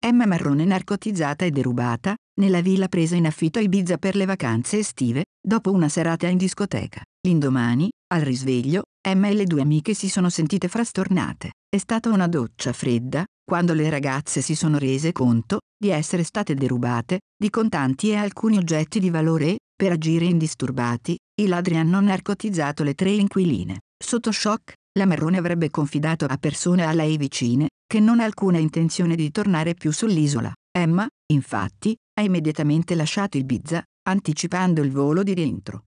Emma Marrone narcotizzata e derubata, nella villa presa in affitto a Ibiza per le vacanze estive, dopo una serata in discoteca. L'indomani, al risveglio, Emma e le due amiche si sono sentite frastornate. È stata una doccia fredda, quando le ragazze si sono rese conto di essere state derubate di contanti e alcuni oggetti di valore e, per agire indisturbati, i ladri hanno narcotizzato le tre inquiline. Sotto shock, la Marrone avrebbe confidato a persone a lei vicine che non ha alcuna intenzione di tornare più sull'isola. Emma, infatti, ha immediatamente lasciato Ibiza, anticipando il volo di rientro.